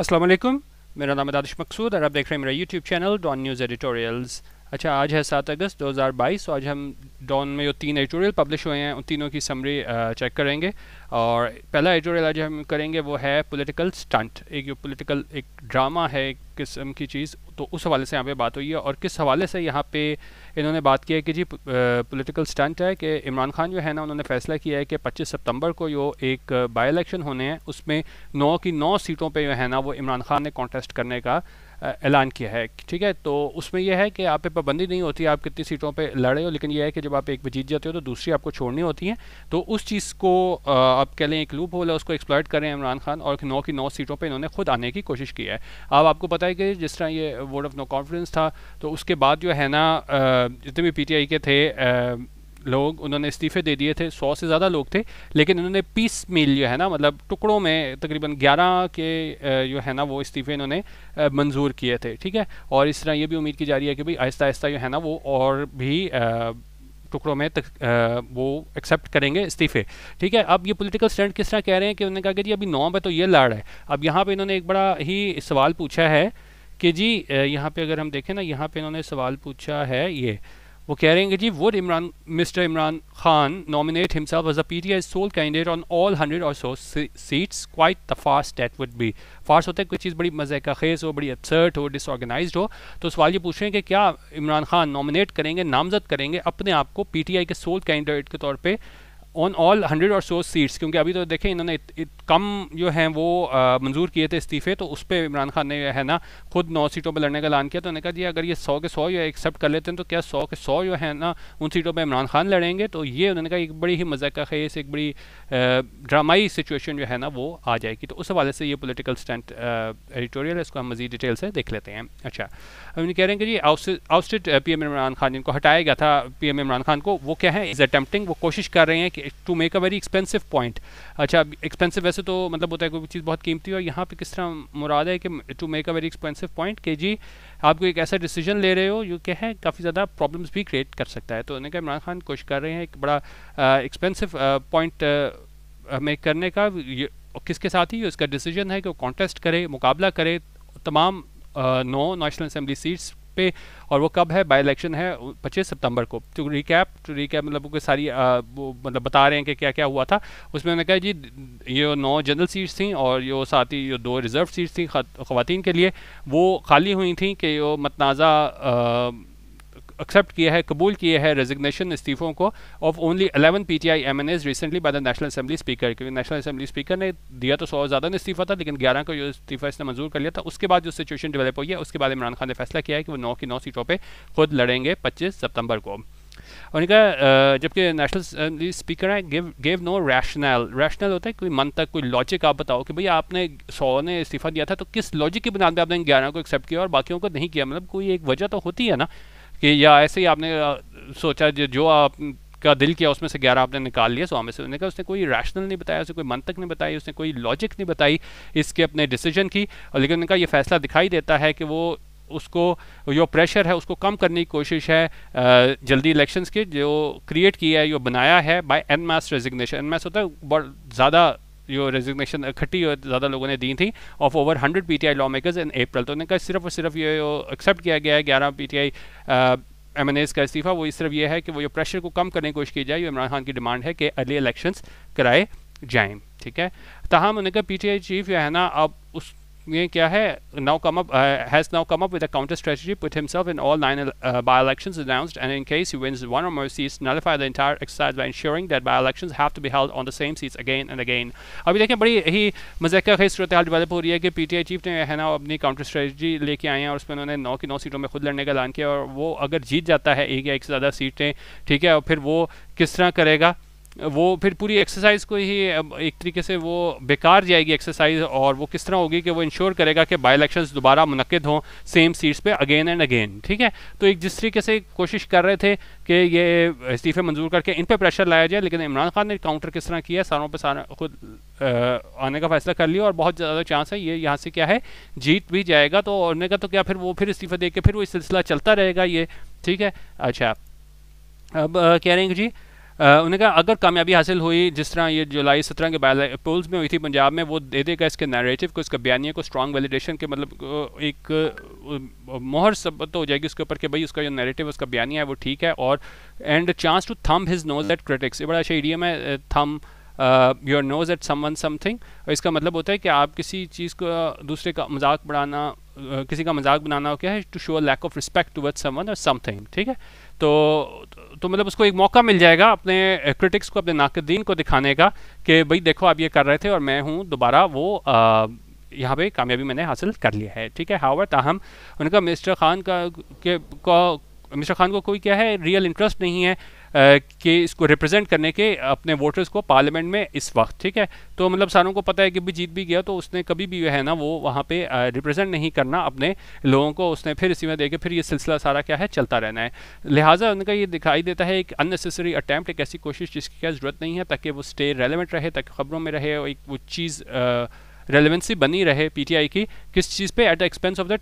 असलम मेरा नाम दादिश मकसूद और आप देख रहे हैं मेरा YouTube channel Dawn News editorials अच्छा आज है सात अगस्त 2022 आज हम डॉन में जो तीन एडिटोरियल पब्लिश हुए हैं उन तीनों की समरी चेक करेंगे और पहला एडिटोरियल आज हम करेंगे वो है पॉलिटिकल स्टंट एक जो पॉलिटिकल एक ड्रामा है एक किस्म की चीज़ तो उस हवाले से यहाँ पे बात हुई है और किस हवाले से यहाँ पे इन्होंने बात की है कि जी पॉलिटिकल स्टंट है कि इमरान खान जो है ना उन्होंने फैसला किया है कि 25 सितंबर को जो एक बाई इलेक्शन होने हैं उसमें नौ की नौ सीटों पर जो है ना वो इमरान खान ने कॉन्टेस्ट करने का ऐलान किया है ठीक है तो उसमें यह है कि आप पे पाबंदी नहीं होती आप कितनी सीटों पे लड़े हो लेकिन यह है कि जब आप एक जीत जाते हो तो दूसरी आपको छोड़नी होती है तो उस चीज़ को आप कह लें एक लूप होल है उसको एक्सप्लॉयट करें इमरान खान और नौ की नौ सीटों पर इन्होंने खुद आने की कोशिश की है अब आपको पता है कि जिस तरह ये वोट ऑफ नो कॉन्फिडेंस था तो उसके बाद जो है ना जितने भी पी के थे लोग उन्होंने इस्तीफे दे दिए थे सौ से ज़्यादा लोग थे लेकिन उन्होंने पीस मिल जो है ना मतलब टुकड़ों में तकरीबन ग्यारह के जो है ना वो इस्तीफे इन्होंने मंजूर किए थे ठीक है और इस तरह ये भी उम्मीद की जा रही है कि भाई आहिस्ता आहिस्ता जो है ना वो और भी टुकड़ों में तक आ, वो एक्सेप्ट करेंगे इस्तीफे ठीक है अब ये पॉलिटिकल स्टैंड किस तरह कह रहे हैं कि उन्होंने कहा कि जी अभी नौ है तो ये लड़ है अब यहाँ पे इन्होंने एक बड़ा ही सवाल पूछा है कि जी यहाँ पे अगर हम देखें ना यहाँ पे इन्होंने सवाल पूछा है ये वो कह रहे हैं जी would Imran Mister Imran Khan nominate himself as a I sole candidate on all hundred or so seats quite the fast date would be fast होता है कोई चीज़ बड़ी मज़े का खेज हो बड़ी अपसर्ट हो डिसऑर्गेनाइज हो तो सवाल ये पूछ रहे हैं कि क्या इमरान खान नॉमिनेट करेंगे नामजद करेंगे अपने आप को पी टी आई के सोल कैंडिडेट के तौर पर on all hundred or so seats क्योंकि अभी तो देखें इन्होंने इत, इत, कम जो हैं वो मंजूर किए थे इस्तीफ़े तो उस पर इमरान खान ने है ना खुद नौ सीटों पर लड़ने का ऐलान किया तो उन्होंने कहा जी अगर ये सौ के सौ जो है एक्सेप्ट कर लेते हैं तो क्या सौ के सौ जो है ना उन सीटों पर इमरान खान लड़ेंगे तो ये उन्होंने कहा एक बड़ी ही मजाक का खेस एक बड़ी ड्रामाई सिचुएशन जो है ना वो आ जाएगी तो उस हवाले से ये पोलिटिकल स्टैंड एडिटोरियल है इसको हम मजीद डिटेल से देख लेते हैं अच्छा हम कह रहे हैं कि जी ousted P M Imran Khan जिनको हटाया गया था पी एम इमरान खान को वो क्या है इज़ अटैम्प्टिंग वो कोशिश कर रहे हैं कि to make a very expensive point अच्छा एक्सपेंसिव वैसे तो मतलब होता है कोई चीज़ बहुत कीमती और यहाँ पे किस तरह मुराद है कि to make a very expensive point कि जी आपको एक ऐसा डिसीजन ले रहे हो जो क्या है काफ़ी ज़्यादा प्रॉब्लम्स भी क्रिएट कर सकता है तो उन्होंने कहा इमरान खान कोशिश कर रहे हैं एक बड़ा एक्सपेंसिव पॉइंट मेक करने का किसके साथ ही उसका डिसीजन है कि वो कॉन्टेस्ट करे मुकाबला करे तमाम नौ नेशनल असम्बली सीट्स पे और वो कब है बाई इलेक्शन है 25 सितंबर को टू रिकैप टू रिकैप मतलब उनके सारी आ, वो मतलब बता रहे हैं कि क्या क्या हुआ था उसमें उन्होंने कहा जी ये नौ जनरल सीट्स थी और ये साथ ही जो दो रिज़र्व सीट्स थी खातन के लिए वो खाली हुई थी कि वो मतनाज़ा एक्सेप्ट किया है कबूल किए है रेजिग्नेशन इस्तीफों को of only 11 PTI MNAs recently by the national assembly speaker क्योंकि नेशनल असेंबली स्पीकर ने दिया तो सौ ज़्यादा ने इस्तीफा था लेकिन ग्यारह का जो इस्तीफा इसने मंजूर कर लिया था उसके बाद जो सिचुएशन डेवलप हुई है उसके बाद इमरान खान ने फैसला किया है कि वो नौ की नौ सीटों पर खुद लड़ेंगे पच्चीस सितंबर को और जबकि नेशनल स्पीकर हैं give give no rational rational होता है कोई मन तक कोई लॉजिक आप बताओ कि भाई आपने सौ ने इस्तीफ़ा दिया था तो किस लॉजिक की बुनियाद पर आपने ग्यारह को एक्सेप्ट किया और बाकियों को नहीं किया मतलब कोई एक वजह तो होती है ना कि या ऐसे ही आपने सोचा जो, जो आप का दिल किया उसमें से ग्यारह आपने निकाल लिया स्वामी में से उन्होंने कहा उसने कोई रैशनल नहीं बताया उसने कोई मंतक नहीं बताई उसने कोई लॉजिक नहीं बताई इसके अपने डिसीजन की और लेकिन उनका ये फैसला दिखाई देता है कि वो उसको जो प्रेशर है उसको कम करने की कोशिश है जल्दी इलेक्शंस की जो क्रिएट की है जो बनाया है by en masse resignation en masse होता है बहुत ज़्यादा जो रेजिग्नेशन इकट्ठी ज़्यादा लोगों ने दी थी of over hundred P T I law makers in April तो उनका सिर्फ और सिर्फ ये एक्सेप्ट किया गया है ग्यारह P T I M N As का इस्तीफ़ा वो सिर्फ ये है कि वो जो प्रेशर को कम करने की कोशिश की जाए ये इमरान खान की डिमांड है कि अर्ली इलेक्शंस कराए जाएँ ठीक है तहम उन्हें कहा पी टी आई चीफ जो है ना अब उस ने क्या है now come up has now come up with a counter strategy put himself in all nine by elections announced and in case he wins one or more seats nullify the entire exercise by ensuring that by elections have to be held on the same seats again and again अभी देखें बड़ी ही मजेका खेस सूरत हाल develop हो रही है कि PTI chief ने है ना अपनी काउंटर स्ट्रेटजी लेके आए हैं और उसमें उन्होंने नौ की नौ सीटों में खुद लड़ने का ऐलान किया और वो अगर जीत जाता है एक या एक से ज़्यादा सीटें ठीक है और फिर वो किस तरह करेगा वो फिर पूरी एक्सरसाइज को ही एक तरीके से वो बेकार जाएगी एक्सरसाइज और वो किस तरह होगी कि वो इंश्योर करेगा कि बाई इलेक्शन दोबारा मुनद हों सेम सीट्स पे अगेन एंड अगेन ठीक है तो एक जिस तरीके से कोशिश कर रहे थे कि ये इस्तीफे मंजूर करके इन पर प्रेशर लाया जाए लेकिन इमरान खान ने काउंटर किस तरह किया सारों पर सारा खुद आने का फैसला कर लिया और बहुत ज़्यादा चांस है ये यहाँ से क्या है जीत भी जाएगा तो उन्होंने का तो क्या फिर वो फिर इस्तीफा दे के फिर वो सिलसिला चलता रहेगा ये ठीक है अच्छा अब कह रहे हैं जी उन्होंने कहा अगर कामयाबी हासिल हुई जिस तरह ये जुलाई सत्रह के बाद पोल्स में हुई थी पंजाब में वो दे देगा इसके नरेटिव को इसके बयानी को स्ट्रॉन्ग वैलिडेशन के मतलब एक मोहर सब तो हो जाएगी उसके ऊपर कि भाई उसका जो नरेटिव उसका बयानिया है वो ठीक है और and chance to thumb his nose at critics ये बड़ा अच्छा एडियम है thumb your nose at someone something और इसका मतलब होता है कि आप किसी चीज़ को दूसरे का मजाक बढ़ाना किसी का मजाक बनाना हो क्या है to show lack of respect toward someone or something ठीक है तो तो मतलब उसको एक मौका मिल जाएगा अपने क्रिटिक्स को अपने नाकदीन को दिखाने का कि भाई देखो आप ये कर रहे थे और मैं हूँ दोबारा वो आ, यहाँ पे कामयाबी मैंने हासिल कर लिया है ठीक है हावर ताहम उनका मिस्टर खान का के का मिस्टर खान को कोई क्या है रियल इंटरेस्ट नहीं है कि इसको रिप्रेजेंट करने के अपने वोटर्स को पार्लियामेंट में इस वक्त ठीक है तो मतलब सारों को पता है कि भी जीत भी गया तो उसने कभी भी है ना वो वहाँ पे रिप्रेजेंट नहीं करना अपने लोगों को उसने फिर इसी में देखे फिर ये सिलसिला सारा क्या है चलता रहना है लिहाजा उनका ये दिखाई देता है एक अननेसेसरी अटैम्प्ट एक ऐसी कोशिश जिसकी क्या ज़रूरत नहीं है ताकि वो स्टे रेलिवेंट रहे ताकि खबरों में रहे और एक वो चीज़ रेलिवेंसी बनी रहे पीटीआई की किस चीज़ पे at the expense of the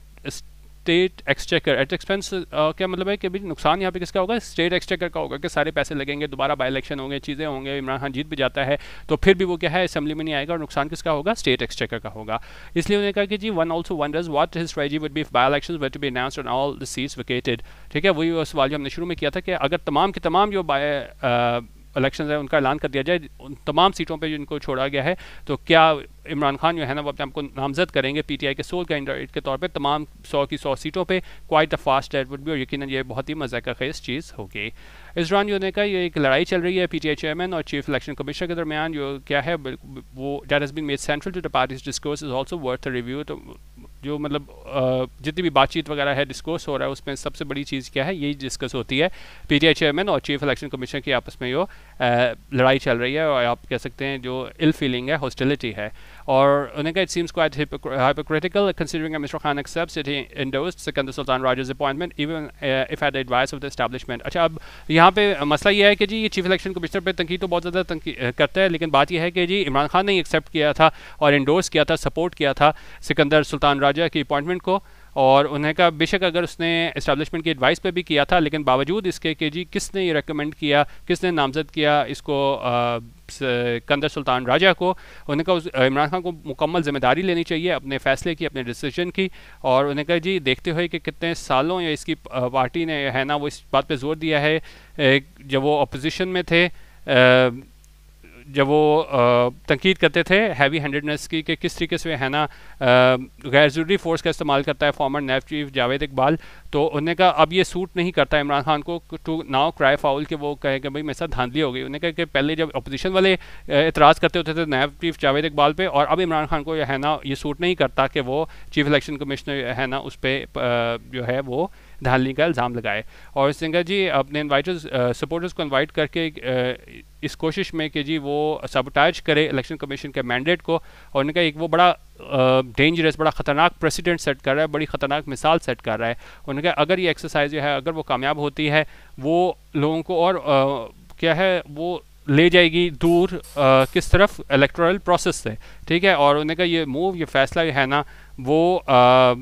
state exchequer at expense क्या मतलब है कि अभी नुकसान यहाँ पे किसका होगा स्टेट एक्सचेकर का होगा कि सारे पैसे लगेंगे दोबारा बाई इलेक्शन होंगे चीज़ें होंगे इमरान खान जीत भी जाता है तो फिर भी वो क्या है असम्बली में नहीं आएगा और नुकसान किसका होगा स्टेट एक्सचेकर का होगा इसलिए उन्होंने कहा कि जी one also does what his strategy would be by election would be announce on all the seats vacated ठीक है वही सवाल जो हमने शुरू में किया था कि अगर तमाम के तमाम जो बाय इलेक्शन है उनका ऐलान कर दिया जाए उन तमाम सीटों पर जिनको छोड़ा गया है तो क्या इमरान खान जो है ना वो अपने आपको नामजद करेंगे पीटीआई के सोल कैंडिडेट के तौर पर तमाम सौ की सौ सीटों पर quite the fast date would भी और यकीन ये बहुत ही मजाक खेज चीज़ होगी इस दौरान जो ने कहा ये एक लड़ाई चल रही है पीटीआई चेयरमैन और चीफ इलेक्शन कमिश्नर के दरमियान जो क्या है वो that has been made central to the party's discourse is also worth review तो जो मतलब जितनी भी बातचीत वगैरह है डिस्कोर्स हो रहा है उसमें सबसे बड़ी चीज़ क्या है यही डिस्कस होती है पीटीआई चेयरमैन और चीफ इलेक्शन कमीशन की आपस में जो लड़ाई चल रही है और आप कह सकते हैं जो इल फीलिंग है हॉस्टिलिटी है Or Onega, it seems quite hypocr hypocritical uh, considering Mr. Khan accepts that he endorsed Sikandar Sultan Raja's appointment even uh, if at the advice of the establishment. अच्छा अब यहाँ पे मसला ये है कि Chief Election Commissioner election commissioner पे तंकीद तो बहुत ज़्यादा करता है लेकिन बात यह है कि जी इमरान खान ने एक्सेप्ट किया था और इंडोर्स किया था सपोर्ट किया था सिकंदर सुल्तान राजा की अपॉइंटमेंट को और उन्हें कहा बेशक अगर उसने इस्टबलिशमेंट की एडवाइस पे भी किया था लेकिन बावजूद इसके कि जी किसने ये रेकमेंड किया किसने नामजद किया इसको कंदर सुल्तान राजा को उन्हें कहा इमरान खान को मुकम्मल जिम्मेदारी लेनी चाहिए अपने फैसले की अपने डिसीजन की और उन्हें कहा जी देखते हुए कि कितने सालों या इसकी पार्टी ने है ना वो इस बात पर जोर दिया है जब वो अपोजिशन में थे जब वो तनकीद करते थे हैवी हैंडेडनेस की कि किस तरीके से है ना गैर ज़रूरी फोर्स का इस्तेमाल करता है former NAB chief Javed Iqbal तो उन्होंने कहा अब ये सूट नहीं करता इमरान खान को टू नाउ क्राई फाउल कि वो कहे कि भाई मेरे साथ धांधली हो गई उन्होंने कहा कि पहले जब अपोजिशन वाले इतराज़ करते होते थे नैब चीफ जावेद इकबाल पर और अब इमरान खान को यह है ना ये सूट नहीं करता कि वो चीफ इलेक्शन कमिश्नर है ना उस पर जो है वो धांधली का इल्ज़ाम लगाए और सिंगर जी अपने इन्वाइटर्स सपोर्टर्स को इन्वाइट करके इस कोशिश में कि जी वो सबटाइज करे इलेक्शन कमीशन के मैंडेट को और उनका एक वो बड़ा डेंजरस बड़ा ख़तरनाक प्रेसिडेंट सेट कर रहा है बड़ी ख़तरनाक मिसाल सेट कर रहा है उन्होंने कहा अगर ये एक्सरसाइज जो है अगर वो कामयाब होती है वो लोगों को और आ, क्या है वो ले जाएगी दूर आ, किस तरफ इलेक्ट्रल प्रोसेस से ठीक है और उन्होंने ये मूव ये फैसला जो है ना वो आ,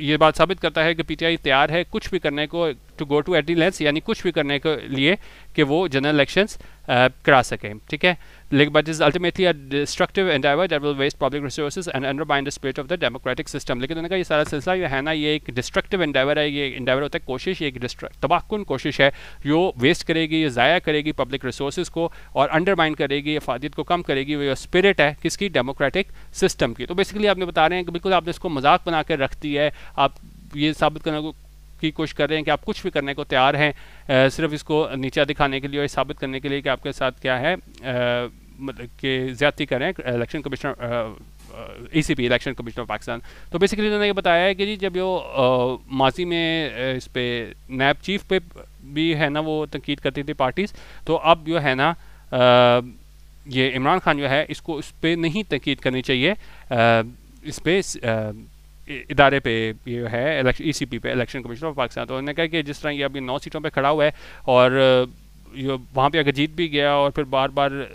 ये बात साबित करता है कि पीटीआई तैयार है कुछ भी करने को to go to the lengths यानी कुछ भी करने के लिए कि वो जनरल इलेक्शंस uh, करा सकें ठीक है लेकिन but is ultimately a destructive endeavour that will waste public resources and undermine the spirit of the democratic system लेकिन उन्होंने कहा यह सारा सिलसिला जो है ना ये एक डिस्ट्रक्टिव एंडाइवर है ये एंडाइवर होता है कोशिश ये एक तबाहकुन कोशिश है जो वेस्ट करेगी ये ज़ाया करेगी पब्लिक रिसोर्स को और अंडरमाइन करेगी अफादियत को कम करेगी वो स्पिरिट है किसकी डेमोक्रेटिक सिस्टम की तो बेसिकली आपने बता रहे हैं कि बिल्कुल आपने इसको मजाक बना कर रख दी है आप ये साबित करने को की कोशिश कर रहे हैं कि आप कुछ भी करने को तैयार हैं सिर्फ इसको नीचा दिखाने के लिए और साबित करने के लिए कि आपके साथ क्या है मतलब कि ज्यादा करें election commissioner E C P election commission of Pakistan तो बेसिकली उन्होंने ये बताया है कि जी जब वो माजी में इस पर नैब चीफ पे भी है ना वो तनकीद करती थी पार्टीज़ तो अब जो है ना आ, ये इमरान खान जो है इसको उस पर नहीं तनकीद करनी चाहिए आ, इस पर इदारे पे ये है सी पी e पे इलेक्शन कमीशन ऑफ पाकिस्तान तो उन्होंने कहा कि जिस तरह ये अभी नौ सीटों पर खड़ा हुआ है और वहाँ पे अगर जीत भी गया और फिर बार बार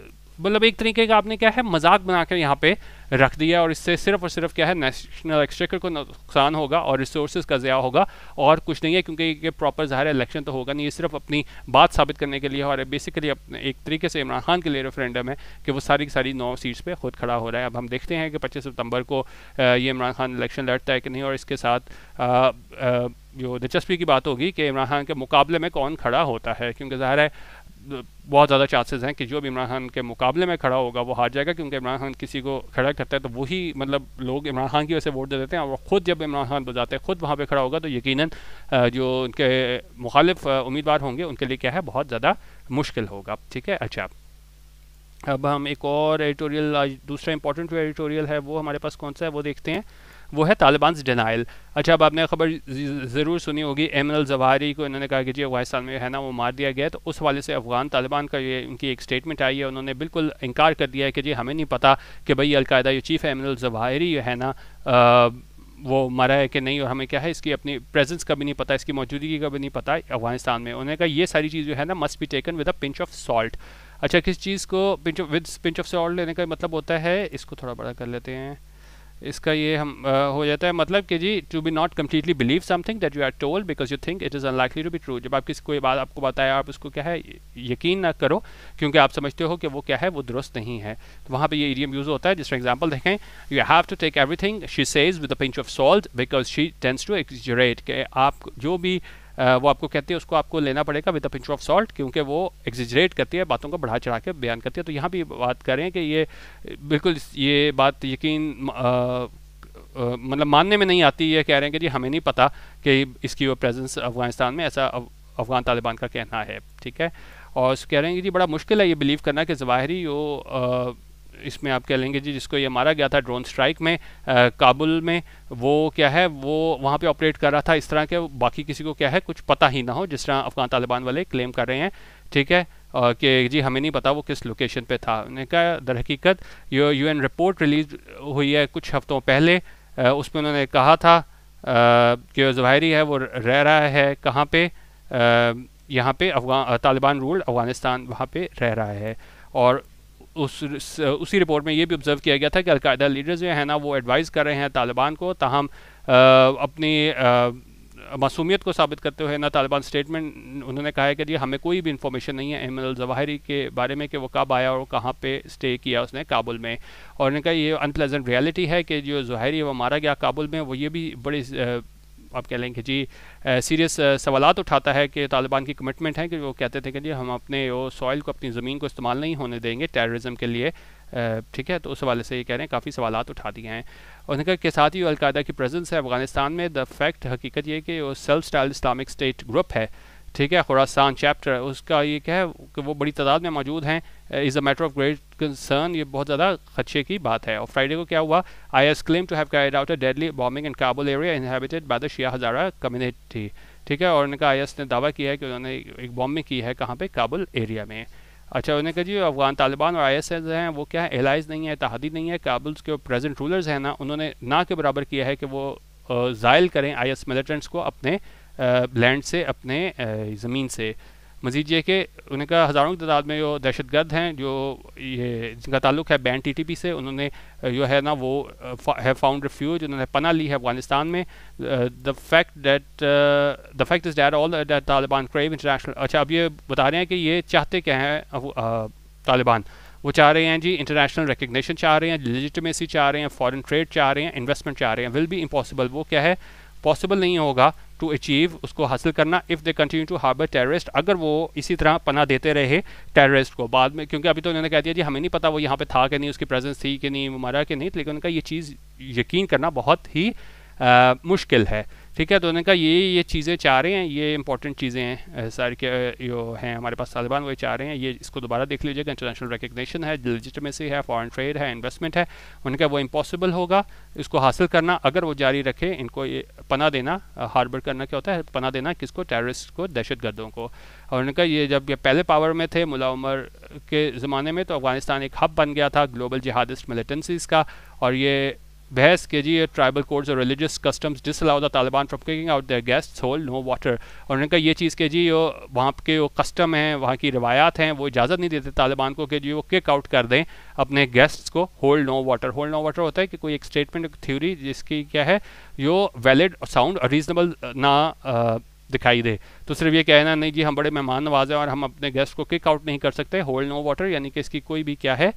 मतलब एक तरीके का आपने क्या है मजाक बनाकर यहाँ पे रख दिया और इससे सिर्फ और सिर्फ क्या है नेशनल एक्सचेकर को नुकसान होगा और रिसोर्स का ज़्या होगा और कुछ नहीं है क्योंकि ये प्रॉपर ज़ाहिर इलेक्शन तो होगा नहीं ये सिर्फ अपनी बात साबित करने के लिए और बेसिकली अपने एक तरीके से इमरान खान के लिए रेफरेंडम है कि वो सारी की सारी नौ सीट्स पर खुद खड़ा हो रहा है अब हम देखते हैं कि पच्चीस सितम्बर को ये इमरान खान इलेक्शन लड़ता है कि नहीं और इसके साथ आ, आ, जो दिलचस्पी की बात होगी कि इमरान खान के मुकाबले में कौन खड़ा होता है क्योंकि ज़ाहिर है बहुत ज़्यादा चांसेस हैं कि जो भी इमरान खान के मुकाबले में खड़ा होगा वो हार जाएगा क्योंकि इमरान खान किसी को खड़ा करता है तो वही मतलब लोग इमरान खान की वजह से वोट दे देते हैं और ख़ुद जब इमरान खान बजाते हैं ख़ुद वहाँ पे खड़ा होगा तो यकीनन जो उनके मुखालिफ उम्मीदवार होंगे उनके लिए क्या है बहुत ज़्यादा मुश्किल होगा ठीक है अच्छा अब हम एक और एडिटोरियल आज दूसरा इंपॉर्टेंट एडिटोरियल है वो हमारे पास कौन सा है वो देखते हैं वो है तालिबान डिनाइल अच्छा अब आपने खबर ज़रूर सुनी होगी एम एल जवाहरी को इन्होंने कहा कि जी अफगानिस्तान में है ना वो मार दिया गया तो उस वाले से अफगान तालिबान का ये उनकी एक स्टेटमेंट आई है उन्होंने बिल्कुल इनकार कर दिया है कि जी हमें नहीं पता कि भाई अलकायदा ये चीफ़ एम एल जवाहरी है ना वो मरा है कि नहीं और हमें क्या है इसकी अपनी प्रेजेंस का भी नहीं पता इसकी मौजूदगी का भी नहीं पता अफगानिस्तान में उन्होंने कहा ये सारी चीज़ जो है ना must be taken with a pinch of salt अच्छा किस चीज़ को pinch with pinch of salt लेने का मतलब होता है इसको थोड़ा बड़ा कर लेते हैं इसका ये हम आ, हो जाता है मतलब कि जी to be not completely believe something that you are told because you think it is unlikely to be true जब आप किसी कोई बात आपको बताया आप उसको क्या है यकीन ना करो क्योंकि आप समझते हो कि वो क्या है वो दुरुस्त नहीं है तो वहाँ पर ये एरियम यूज़ होता है जिसका एग्जाम्पल देखें you have to take everything she says with a pinch of salt because she tends to exaggerate के आप जो भी वो आपको कहती है उसको आपको लेना पड़ेगा with a pinch of salt क्योंकि वो एग्जिजरेट करती है बातों को बढ़ा चढ़ा के बयान करती है तो यहाँ भी बात करें कि ये बिल्कुल ये बात यकीन मतलब मानने में नहीं आती ये कह रहे हैं कि जी हमें नहीं पता कि इसकी वो प्रेजेंस अफगानिस्तान में ऐसा अफगान तालिबान का कहना है ठीक है और कह रहे हैं कि जी बड़ा मुश्किल है ये बिलीव करना कि जवाहरी वो इसमें आप कह लेंगे जी जिसको ये मारा गया था ड्रोन स्ट्राइक में आ, काबुल में वो क्या है वो वहाँ पे ऑपरेट कर रहा था इस तरह के बाकी किसी को क्या है कुछ पता ही ना हो जिस तरह अफगान तालिबान वाले क्लेम कर रहे हैं ठीक है कि जी हमें नहीं पता वो किस लोकेशन पे था उन्होंने कहा दर हकीकत ये एन रिपोर्ट रिलीज हुई है कुछ हफ्तों पहले उसमें उन्होंने कहा था कि जवाहरी है वो रह रहा है कहाँ पर यहाँ पे अफगान तालिबान रूल अफगानिस्तान वहाँ पे रह रहा है और उस उसी रिपोर्ट में ये भी ऑब्जर्व किया गया था कि अलकायदा लीडर्स जो है ना वो एडवाइस कर रहे हैं तालिबान को ताहम अपनी मासूमियत को साबित करते हुए ना तालिबान स्टेटमेंट उन्होंने कहा है कि जी हमें कोई भी इंफॉर्मेशन नहीं है अहमद अलजवाहरी के बारे में कि वो कब आया और कहाँ पे स्टे किया उसने काबुल में और उन्होंने कहा ये अनप्लेजेंट रियलिटी है कि जो जहरी है वो मारा गया काबुल में वो ये भी बड़ी आप कह लें कि जी सीरियस सवाल उठाता है कि तालिबान की कमिटमेंट है कि वो कहते थे कि जी हम अपने वो सॉइल को अपनी ज़मीन को इस्तेमाल नहीं होने देंगे टेररिज्म के लिए ठीक है तो उस हवाले से ये कह रहे हैं काफ़ी सवाल उठा दिए हैं उन्होंने कहा कि साथ ही अलकायदा की प्रेजेंस है अफगानिस्तान में द फैक्ट हकीकत ये कि वो self style Islamic State group है ठीक है खुरासान चैप्टर उसका ये क्या है कि वो बड़ी तादाद में मौजूद हैं is a matter of great concern ये बहुत ज़्यादा खदशे की बात है और फ्राइडे को क्या हुआ I S claim to have carried out a deadly bombing in Kabul area inhabited by the Shia Hazara community ठीक है और उनका आई एस ने दावा किया है कि उन्होंने एक बॉम्बिंग की है कहाँ पर काबुल एरिया में अच्छा उन्होंने कहा जी अफगान तालिबान और आई एस एस हैं वो क्या है एलाइज नहीं है तहादी नहीं है काबुल के प्रेजेंट रूलर्स हैं ना उन्होंने ना के बराबर किया है कि वो ज़ायल करें आई एस मिलिटेंट्स को अपने लैंड से अपने ज़मीन से मजीद ये कि उनका हज़ारों की तादाद में जो दहशत गर्द हैं जो ये जिनका ताल्लुक है बैन टी टी पी से उन्होंने जो है ना वो है फाउंड रिफ्यूज उन्होंने पना ली है अफगानिस्तान में the fact that the fact is that all that Taliban crave international अच्छा अब ये बता रहे हैं कि ये चाहते क्या हैं तालिबान वो चाह रहे हैं जी इंटरनेशनल रिकग्निशन चाह रहे हैं लिजिटमेसी चाह रहे हैं फॉरन ट्रेड चाह रहे हैं इन्वेस्टमेंट चाह रहे हैं विल भी इम्पॉसिबल वो क्या है पॉसिबल नहीं होगा टू अचीव उसको हासिल करना if they continue to harbour terrorist अगर वो इसी तरह पना देते रहे टेररिस्ट को बाद में क्योंकि अभी तो उन्होंने कह दिया जी हमें नहीं पता वो यहाँ पे था कि नहीं उसकी प्रेजेंस थी कि नहीं मरा कि नहीं लेकिन उनका ये चीज़ यकीन करना बहुत ही आ, मुश्किल है ठीक है तो उन्होंने कहा ये ये चीज़ें चाह रहे हैं ये इंपॉर्टेंट चीज़ें हैं सारी के जो हैं हमारे पास तालिबान वही चाह रहे हैं ये इसको दोबारा देख लीजिएगा इंटरनेशनल रिकग्निशन है लेजिटमेसी है फॉरन ट्रेड है इन्वेस्टमेंट है उनका वो इम्पॉसिबल होगा इसको हासिल करना अगर वो जारी रखे इनको ये पना देना हार्बर करना क्या होता है पना देना किसको टेररिस्ट को दहशत गर्दों को और उनका ये जब ये पहले पावर में थे मुला उमर के ज़माने में तो अफगानिस्तान एक हब बन गया था ग्लोबल जिहादिस्ट मिलिटेंसीज़ का और ये बहस KG, tribal courts or religious customs disallow the Taliban from kicking out their guests hold no water और उनका ये चीज़ के जी वहाँ के वो कस्टम हैं वहाँ की रवायात हैं वो इजाज़त नहीं देते तालिबान को कि जी वो किक आउट कर दें अपने गेस्ट्स को hold no water hold no water होता है कि कोई एक स्टेटमेंट थ्योरी जिसकी क्या है जो वैलिड साउंड रीजनेबल ना दिखाई दे तो सिर्फ ये कहना नहीं जी हम बड़े मेहमान नवाज हैं और हम अपने गेस्ट को किक आउट नहीं कर सकते होल्ड नो वाटर यानी कि इसकी कोई भी क्या है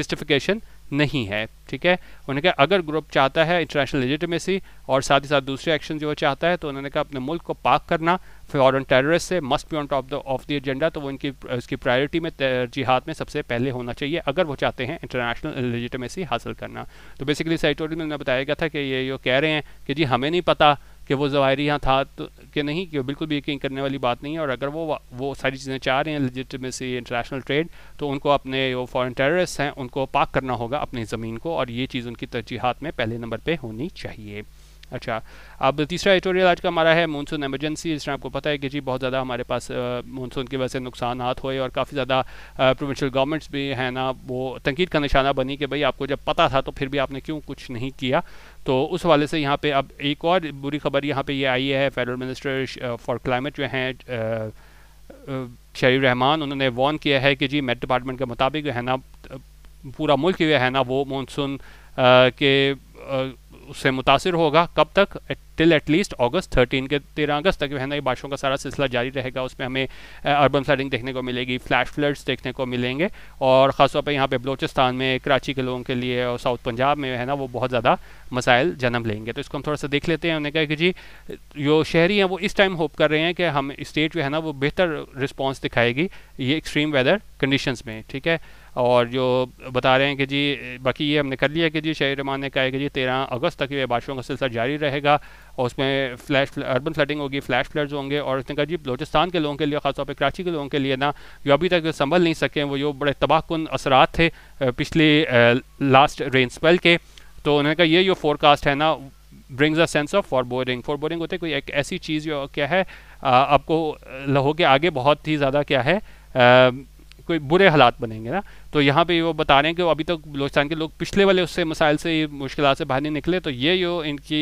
जस्टिफिकेशन नहीं है ठीक है उन्होंने कहा अगर ग्रुप चाहता है इंटरनेशनल लेजिटमेसी और साथ ही साथ दूसरे एक्शन जो चाहता है तो उन्होंने कहा अपने मुल्क को पाक करना फॉरन टेररिस्ट से must be on top the of the agenda तो वो इनकी उसकी प्रायोरिटी में तरजीहत में सबसे पहले होना चाहिए अगर वो चाहते हैं इंटरनेशनल लेजिटमेसी हासिल करना तो बेसिकली में उन्होंने बताया गया था कि ये जो कह रहे हैं कि जी हमें नहीं पता कि वो ज़वाहरी यहाँ था तो कि नहीं कि बिल्कुल भी यकीन करने वाली बात नहीं है और अगर वो वो सारी चीज़ें चाह रहे हैं लजिटमेसी इंटरनेशनल ट्रेड तो उनको अपने वो फॉरेन टेररिस्ट हैं उनको पाक करना होगा अपनी ज़मीन को और ये चीज़ उनकी तरजीहत में पहले नंबर पर होनी चाहिए अच्छा अब तीसरा एडिटोरियल आज का हमारा है मानसून एमरजेंसी जिसमें आपको पता है कि जी बहुत ज़्यादा हमारे पास मानसून की वजह से नुकसान हुए और काफ़ी ज़्यादा प्रोविंशियल गवर्नमेंट्स भी हैं ना वो तनकीद का निशाना बनी कि भाई आपको जब पता था तो फिर भी आपने क्यों कुछ नहीं किया तो उस हवाले से यहाँ पर अब एक और बुरी खबर यहाँ पर ये यह आई है फेडरल मिनिस्टर फॉर क्लाइमेट जो हैं शरीफ रहमान उन्होंने वॉर्न किया है कि जी मेट डिपार्टमेंट के मुताबिक है ना पूरा मुल्क जो है ना वो मानसून के उससे मुतासर होगा कब तक टिल एटलीस्ट अगस्त थर्टीन के तेरह अगस्त तक ये बारिशों का सारा सिलसिला जारी रहेगा उसमें हमें अर्बन फ्लडिंग देखने को मिलेगी फ्लैश फ्लड्स देखने को मिलेंगे और ख़ासतौर पर यहाँ पे बलोचिस्तान में कराची के लोगों के लिए और साउथ पंजाब में है ना वो बहुत ज़्यादा मसाइल जन्म लेंगे तो इसको हम थोड़ा सा देख लेते हैं उन्होंने कहा कि जी जो शहरी हैं वो इस टाइम होप कर रहे हैं कि हम स्टेट जो है ना वो बेहतर रिस्पॉन्स दिखाएगी ये एक्सट्रीम वेदर कंडीशन में ठीक है और जो बता रहे हैं कि जी बाकी ये हमने कर लिया कि जी शहर रमान ने कहा है कि जी तेरह अगस्त तक ये बारिशों का सिलसिला जारी रहेगा और उसमें फ्लैश अर्बन फ्लडिंग होगी फ्लैश फ्लड्स होंगे और उसने कहा जी बलोचिस्तान के लोगों के लिए खासतौर पर कराची के लोगों के लिए ना जो अभी तक संभल नहीं सके वो जो बड़े तबाहकुन असरात थे पिछले लास्ट रेन स्पेल के तो उन्होंने कहा ये जो फोरकास्ट है ना brings a sense of foreboding foreboding होते कोई एक ऐसी चीज़ जो क्या है आपको लहो के आगे बहुत ही ज़्यादा क्या है आ, कोई बुरे हालात बनेंगे ना तो यहाँ पे वो बता रहे हैं कि वो अभी तक तो बलोचिस्तान के लोग पिछले वाले उससे मसाइल से मुश्किल से बाहर नहीं निकले तो ये जो इनकी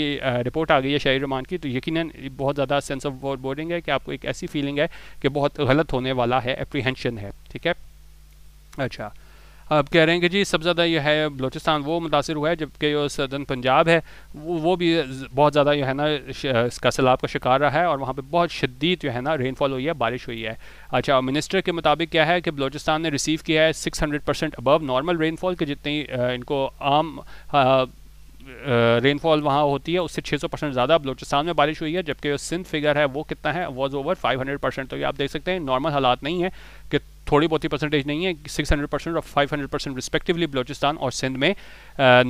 रिपोर्ट आ गई है शाहिर रमान की तो यकीन बहुत ज़्यादा सेंस ऑफ बोर्डिंग है कि आपको एक ऐसी फीलिंग है कि बहुत गलत होने वाला है अप्रीहेंशन है ठीक है अच्छा अब कह रहे हैं कि जी सबसे ज़्यादा यह है बलोचिस्तान वो मुतासर हुआ है जबकि जो सदन पंजाब है वो, वो भी बहुत ज़्यादा जो है ना इसका सैलाब का शिकार रहा है और वहाँ पर बहुत शदीद जो है ना रेनफॉल हुई है बारिश हुई है अच्छा मिनिस्टर के मुताबिक क्या है कि बलोचिस्तान ने रिसीव किया है six hundred percent above normal rainfall के जितनी इनको आम रेनफॉल वहाँ होती है उससे 600 परसेंट ज़्यादा बलोचिस्तान में बारिश हुई है जबकि जो सिंध फिगर है वो कितना है वॉज ओवर 500 परसेंट तो ये आप देख सकते हैं नॉर्मल हालात नहीं है कि थोड़ी बहुत ही परसेंटेज नहीं है 600 परसेंट और 500 परसेंट रिस्पेक्टिवली बलोचिस्तान और सिंध में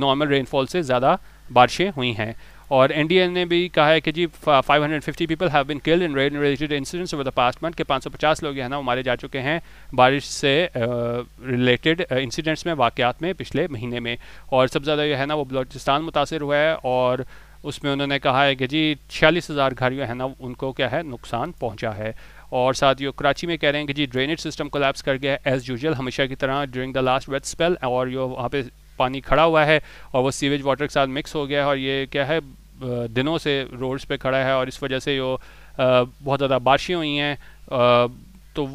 नॉर्मल रेनफॉल से ज़्यादा बारिशें हुई हैं और एन ने भी कहा है कि जी 550 people have been killed in rain related incidents over the past month के 550 लोग है ना मारे जा चुके हैं बारिश से रिलेटेड uh, इंसिडेंट्स uh, में वाकयात में पिछले महीने में और सबसे ज़्यादा जो है ना वो बलोचिस्तान मुतासर हुआ है और उसमें उन्होंने कहा है कि जी छियालीस हज़ार घर जो है ना उनको क्या है नुकसान पहुँचा है और साथ ही कराची में कह रहे हैं कि जी ड्रेनेज सिस्टम कोलैप्स कर गया है एज़ यूजल हमेशा की तरह during the last wet spell और जो वहाँ पे पानी खड़ा हुआ है और वो सीवेज वाटर के साथ मिक्स हो गया है और ये क्या है दिनों से रोड्स पे खड़ा है और इस वजह से यो बहुत ज़्यादा बारिशें हुई हैं तो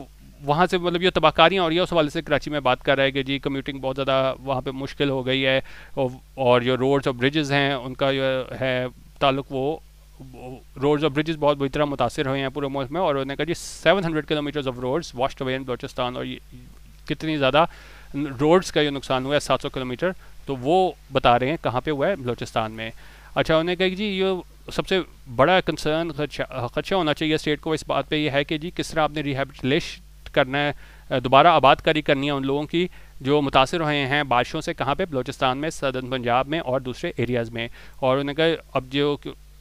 वहाँ से मतलब ये तबाहकारियाँ और ये उस हवाले से कराची में बात कर रहा है कि जी कम्यूटिंग बहुत ज़्यादा वहाँ पे मुश्किल हो गई है और, और जो रोड्स और ब्रिजेज़ हैं उनका जो है ताल्लुक वो रोड्स और ब्रिजेस बहुत बुरी तरह मुतासर हुए हैं पूरे मुल्क में और उन्होंने कहा जी seven hundred kilometres of roads washed away in Balochistan और कितनी ज़्यादा रोड्स का ये नुकसान हुआ है सात सौ किलोमीटर तो वो बता रहे हैं कहाँ पे हुआ है बलोचिस्तान में अच्छा उन्होंने कहा कि जी ये सबसे बड़ा कंसर्न खदशा होना चाहिए स्टेट को इस बात पर यह है कि जी किस तरह आपने रिहेबलेश करना है दोबारा आबादकारी करनी है उन लोगों की जो मुतासर हुए हैं बारिशों से कहाँ पे बलोचिस्तान में सदन पंजाब में और दूसरे एरियाज़ में और उन्होंने कहा अब जो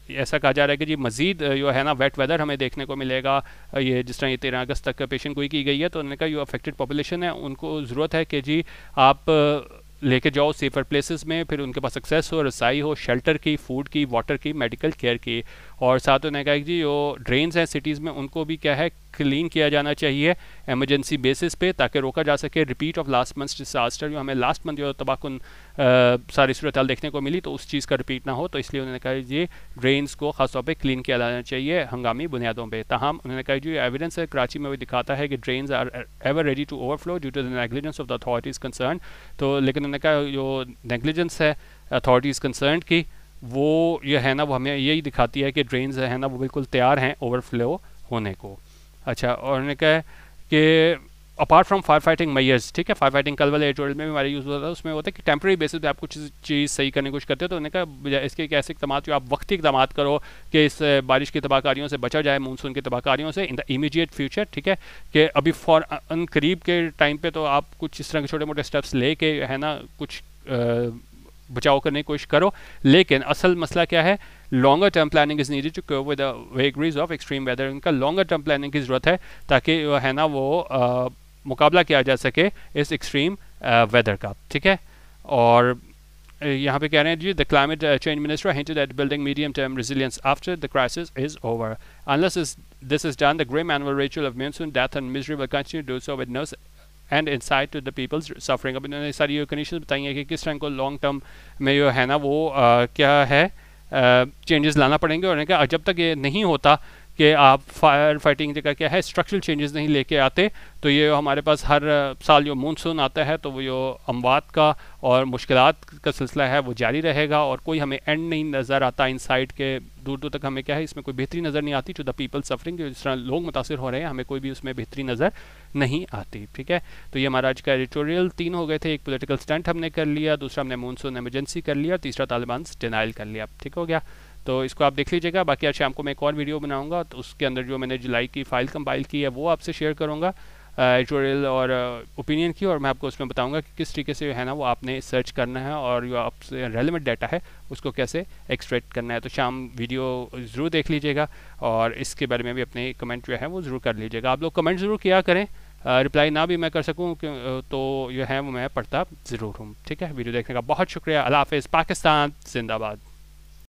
ऐसा कहा जा रहा है कि जी मजीद जो है ना वेट वेदर हमें देखने को मिलेगा ये जिस तरह ये तेरह अगस्त तक पेशेंट कोई की गई है तो उन्होंने कहा जो अफेक्टेड पॉपुलेशन है उनको ज़रूरत है कि जी आप लेके जाओ सेफर प्लेसेस में फिर उनके पास सक्सेस हो रसाई हो शेल्टर की फूड की वाटर की मेडिकल केयर की और साथ उन्होंने कहा कि जी जो ड्रेन्स हैं सिटीज़ में उनको भी क्या है क्लीन किया जाना चाहिए एमरजेंसी बेसिस पे ताकि रोका जा सके repeat of last month disaster जो हमें लास्ट मंथ जो तबाहकुन सारी सूरत देखने को मिली तो उस चीज़ का रिपीट ना हो तो इसलिए उन्होंने कहा जी ड्रेन्स को खासतौर पर क्लीन किया जाना चाहिए हंगामी बुनियादों पर तहम उन्होंने कहा जी एविडेंस है कराची में वो दिखाता है कि drains are ever ready to overflow due to the negligence of the authorities concern तो लेकिन उन्होंने कहा जो नेग्लिजेंस है अथॉरिटीज़ कंसर्न की वो ये है ना वो हमें यही दिखाती है कि ड्रेन्स है ना वो बिल्कुल तैयार हैं ओवरफ्लो होने को अच्छा और उन्होंने कहा कि apart from fire fighting measures ठीक है फायर फाइटिंग कल वाले एडोरियल में भी हमारे यूज़ होता था उसमें होता है कि टेम्प्रेरी बेसिस पे आप कुछ चीज़ सही करने की कोशिश करते हो तो उन्होंने कहा इसके एक ऐसे इकदाम जो आप वक्ती इकदाम करो कि इस बारिश की तबाहकारियों से बचा जाए मानसून की तबाहकारियों से इन द इमीडिएट फ्यूचर ठीक है कि अभी अन करीब के टाइम पर तो आप कुछ इस तरह के छोटे मोटे स्टेप्स ले के है ना कुछ बचाव करने की कोशिश करो लेकिन असल मसला क्या है longer term planning is needed to cope with of extreme weather इनका लॉन्गर टर्म प्लानिंग की जरूरत है ताकि है ना वो मुकाबला किया जा सके इस एक्सट्रीम वेदर का ठीक है और यहाँ पे कह रहे हैं जी the climate change minister hinted at building medium term resilience after the crisis is over unless is this is done the grim annual ritual of monsoon death and misery will continue do so with no end in sight to the people's suffering अब इन्होंने सारी ये condition बताई हैं कि किस time को long term में जो है ना वो आ, क्या है चेंजेस लाना पड़ेंगे और कहा जब तक ये नहीं होता कि आप फायर फाइटिंग जगह क्या है स्ट्रक्चरल चेंजेस नहीं लेके आते तो ये हमारे पास हर साल जो मानसून आता है तो वो जो अमवात का और मुश्किल का सिलसिला है वो जारी रहेगा और कोई हमें एंड नहीं नज़र आता इन साइड के दूर दूर तक हमें क्या है इसमें कोई बेहतरी नज़र नहीं आती टू द पीपल सफरिंग जिस तरह लोग मुतासर हो रहे हैं हमें कोई भी उसमें बेहतरी नज़र नहीं आती ठीक है तो ये हमारा आज का एडिटोरियल तीन हो गए थे एक पोलिटिकल स्टैंड हमने कर लिया दूसरा हमने मानसून एमरजेंसी कर लिया तीसरा तालिबान डिनाइल कर लिया ठीक हो गया तो इसको आप देख लीजिएगा बाकी आज शाम को मैं एक और वीडियो बनाऊँगा तो उसके अंदर जो मैंने जुलाई की फाइल कंपाइल की है वो आपसे शेयर करूँगा एडिटोरियल और ओपिनियन की और मैं आपको उसमें बताऊंगा कि किस तरीके से है ना वो आपने सर्च करना है और जो आपसे रेलिवेंट डाटा है उसको कैसे एक्सट्रैक्ट करना है तो शाम वीडियो ज़रूर देख लीजिएगा और इसके बारे में भी अपने कमेंट जो है वो ज़रूर कर लीजिएगा आप लोग कमेंट ज़रूर किया करें रिप्लाई ना भी मैं कर सकूँ तो जो है वो मैं पढ़ता ज़रूर हूँ ठीक है वीडियो देखने का बहुत शुक्रिया अला हाफ़ पाकिस्तान जिंदाबाद